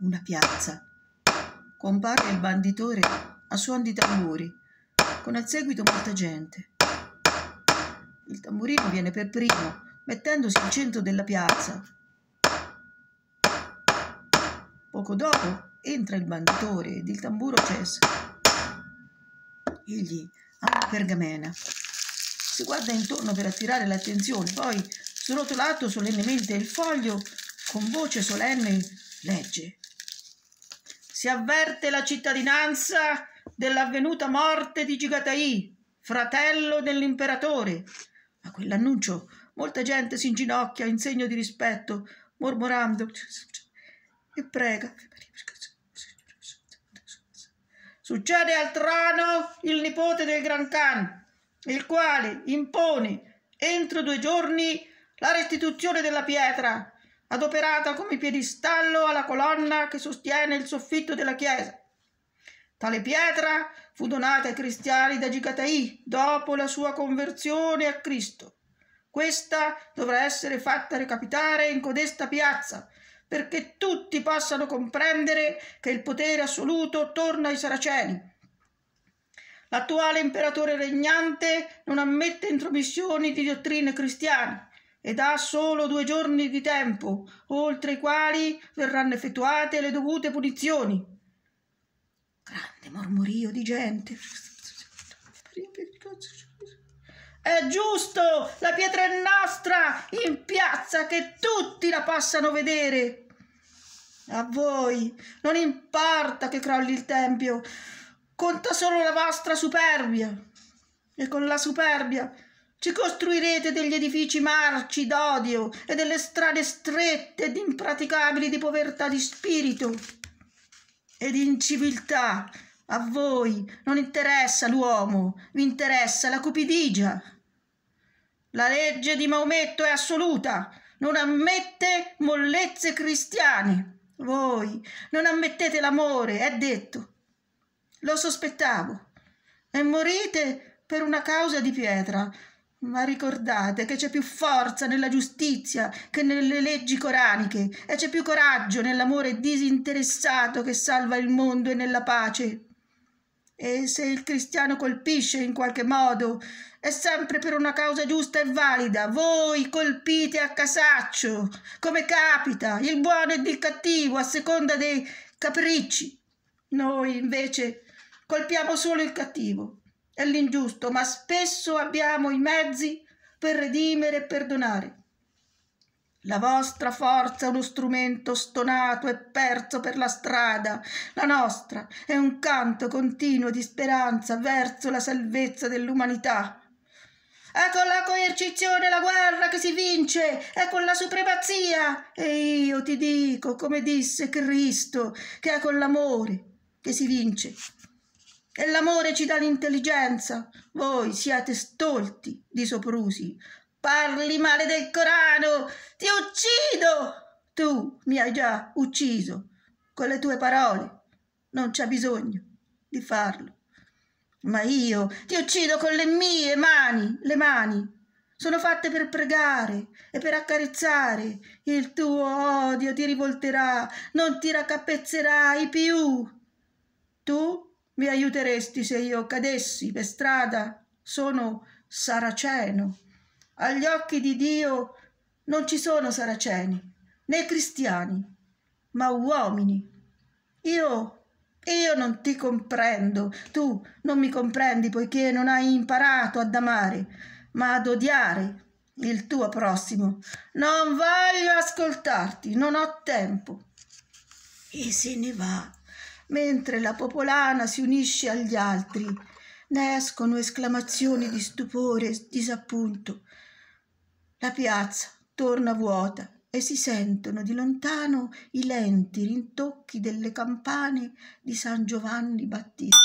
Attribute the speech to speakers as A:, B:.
A: una piazza. Compare il banditore a suon di tamburi, con al seguito molta gente. Il tamburino viene per primo, mettendosi al centro della piazza. Poco dopo entra il banditore ed il tamburo cessa. Egli ha una pergamena. Si guarda intorno per attirare l'attenzione, poi, srotolato solennemente il foglio, con voce solenne legge si avverte la cittadinanza dell'avvenuta morte di Gigatai, fratello dell'imperatore. A quell'annuncio molta gente si inginocchia in segno di rispetto, mormorando e prega. Succede al trono il nipote del Gran Khan, il quale impone entro due giorni la restituzione della pietra adoperata come piedistallo alla colonna che sostiene il soffitto della chiesa. Tale pietra fu donata ai cristiani da Gigatai dopo la sua conversione a Cristo. Questa dovrà essere fatta recapitare in codesta piazza, perché tutti possano comprendere che il potere assoluto torna ai saraceni. L'attuale imperatore regnante non ammette intromissioni di dottrine cristiane ed ha solo due giorni di tempo, oltre i quali verranno effettuate le dovute punizioni. Grande mormorio di gente. È giusto, la pietra è nostra, in piazza che tutti la possano vedere. A voi non importa che crolli il tempio, conta solo la vostra superbia. E con la superbia ci costruirete degli edifici marci d'odio e delle strade strette ed impraticabili di povertà di spirito ed inciviltà. A voi non interessa l'uomo, vi interessa la cupidigia. La legge di Maometto è assoluta, non ammette mollezze cristiane. Voi non ammettete l'amore, è detto. Lo sospettavo. E morite per una causa di pietra, ma ricordate che c'è più forza nella giustizia che nelle leggi coraniche e c'è più coraggio nell'amore disinteressato che salva il mondo e nella pace. E se il cristiano colpisce in qualche modo, è sempre per una causa giusta e valida. Voi colpite a casaccio, come capita, il buono ed il cattivo, a seconda dei capricci. Noi invece colpiamo solo il cattivo e all'ingiusto, ma spesso abbiamo i mezzi per redimere e perdonare. La vostra forza è uno strumento stonato e perso per la strada, la nostra è un canto continuo di speranza verso la salvezza dell'umanità. È con la coercizione la guerra che si vince, è con la supremazia. E io ti dico, come disse Cristo, che è con l'amore che si vince e l'amore ci dà l'intelligenza. Voi siete stolti di soprusi. Parli male del Corano, ti uccido! Tu mi hai già ucciso con le tue parole. Non c'è bisogno di farlo. Ma io ti uccido con le mie mani, le mani. Sono fatte per pregare e per accarezzare. Il tuo odio ti rivolterà, non ti raccapezzerai più. Tu mi aiuteresti se io cadessi per strada? Sono saraceno. Agli occhi di Dio non ci sono saraceni, né cristiani, ma uomini. Io io non ti comprendo, tu non mi comprendi poiché non hai imparato ad amare, ma ad odiare il tuo prossimo. Non voglio ascoltarti, non ho tempo. E se ne va mentre la popolana si unisce agli altri. Ne escono esclamazioni di stupore e disappunto. La piazza torna vuota e si sentono di lontano i lenti rintocchi delle campane di San Giovanni Battista.